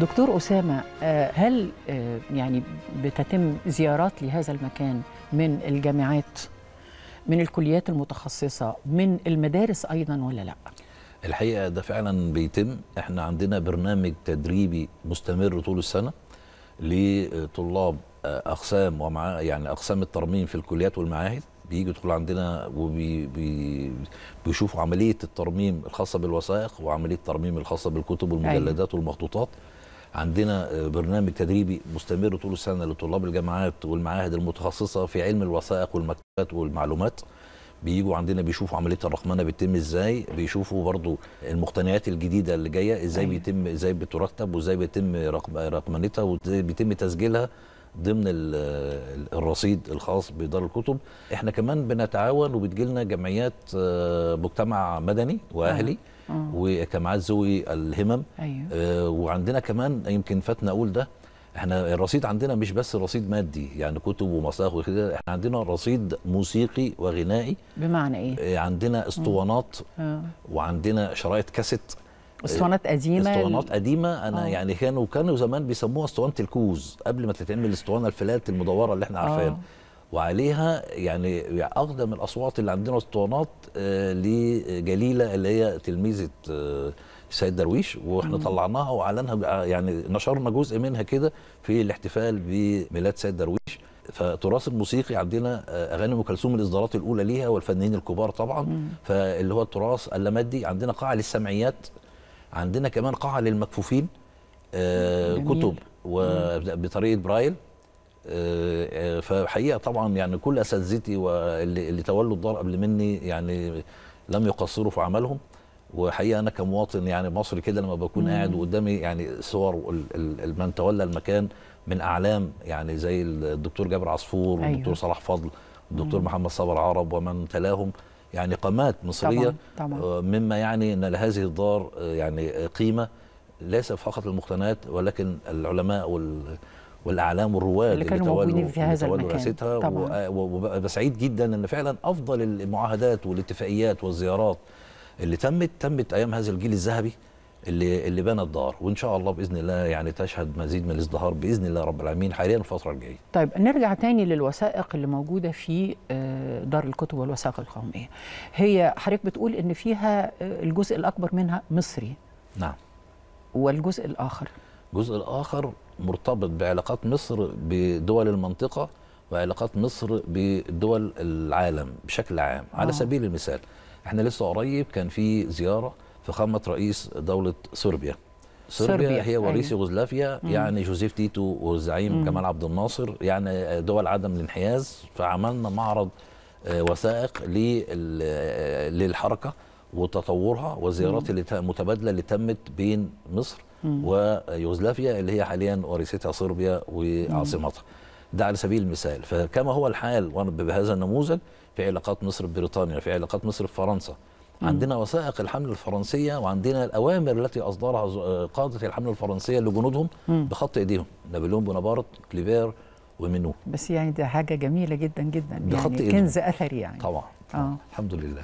دكتور أسامة آه، هل آه، يعني بتتم زيارات لهذا المكان من الجامعات من الكليات المتخصصة من المدارس أيضا ولا لا؟ الحقيقة ده فعلا بيتم احنا عندنا برنامج تدريبي مستمر طول السنة لطلاب آه، أقسام ومع يعني أقسام الترميم في الكليات والمعاهد بيجي يدخلوا عندنا وبيشوفوا وبي عمليه الترميم الخاصه بالوثائق وعمليه الترميم الخاصه بالكتب والمجلدات أيوة. والمخطوطات عندنا آه، برنامج تدريبي مستمر طول السنه لطلاب الجامعات والمعاهد المتخصصه في علم الوثائق والمكتبات والمعلومات بيجوا عندنا بيشوفوا عمليه الرقمنه بتتم ازاي بيشوفوا برضو المقتنيات الجديده اللي جايه ازاي أيوة. بيتم ازاي بترتب وازاي بيتم رقمنتها وازاي بيتم تسجيلها ضمن الرصيد الخاص بدار الكتب احنا كمان بنتعاون وبتجيلنا جمعيات آه، مجتمع مدني واهلي أه. وجمعيات ذوي الهمم أيوه. آه وعندنا كمان يمكن فاتنا اقول ده احنا الرصيد عندنا مش بس رصيد مادي يعني كتب ومساخ وكده احنا عندنا رصيد موسيقي وغنائي بمعنى ايه آه، عندنا اسطوانات وعندنا شرايط كاسيت اسطوانات قديمه اسطوانات قديمه انا أوه. يعني كانوا كانوا زمان بيسموها اسطوانه الكوز قبل ما تتعمل الاسطوانه الفلات المدوره اللي احنا آه. عارفينها وعليها يعني اقدم الاصوات اللي عندنا اسطوانات آه، لجليله اللي هي تلميذه السيد آه، درويش واحنا مم. طلعناها واعلنها يعني نشرنا جزء منها كده في الاحتفال بميلاد سيد درويش فالتراث الموسيقي عندنا اغاني ام كلثوم الاصدارات الاولى ليها والفنانين الكبار طبعا مم. فاللي هو التراث اللامادي عندنا قاعه للسمعيات عندنا كمان قاعه للمكفوفين آه كتب بطريقه برايل آه،, آه فحقيقه طبعا يعني كل اساتذتي واللي اللي تولوا الدار قبل مني يعني لم يقصروا في عملهم وحقيقه انا كمواطن يعني مصري كده لما بكون مم. قاعد وقدامي يعني صور من تولى المكان من اعلام يعني زي الدكتور جابر عصفور أيوه. والدكتور صلاح فضل والدكتور محمد صبر عرب ومن تلاهم يعني قامات مصريه طبعا. طبعا. آه، مما يعني ان لهذه الدار آه، يعني قيمه ليس فقط المقتنيات ولكن العلماء وال والاعلام والرواد اللي, كانوا موجودين في هذا المكان طبعا آه، وببقى سعيد جدا ان فعلا افضل المعاهدات والاتفاقيات والزيارات اللي تمت تمت ايام هذا الجيل الذهبي اللي اللي بنى الدار وان شاء الله باذن الله يعني تشهد مزيد من الازدهار باذن الله رب العالمين حاليا الفتره الجايه. طيب نرجع تاني للوثائق اللي موجوده في آه، دار الكتب والوثائق القوميه. هي حضرتك بتقول ان فيها آه، الجزء الاكبر منها مصري. نعم. والجزء الاخر؟ الجزء الاخر مرتبط بعلاقات مصر بدول المنطقه وعلاقات مصر بدول العالم بشكل عام، على آه. سبيل المثال احنا لسه قريب كان في زياره فخامه رئيس دوله صربيا صربيا, هي وريث أيوة. يوغوسلافيا يعني جوزيف تيتو والزعيم جمال عبد الناصر يعني دول عدم الانحياز فعملنا معرض آه، وثائق للحركه وتطورها والزيارات المتبادله اللي تمت بين مصر ويوغوسلافيا اللي هي حاليا وريثتها صربيا وعاصمتها ده على سبيل المثال فكما هو الحال بهذا النموذج في علاقات مصر ببريطانيا في علاقات مصر بفرنسا عندنا وثائق الحملة الفرنسية وعندنا الأوامر التي أصدرها آه، قادة الحملة الفرنسية لجنودهم بخط إيديهم نابليون بونابرت كليفير ومنو بس يعني ده حاجة جميلة جدا جدا يعني كنز أثري يعني طبعا آه. الحمد لله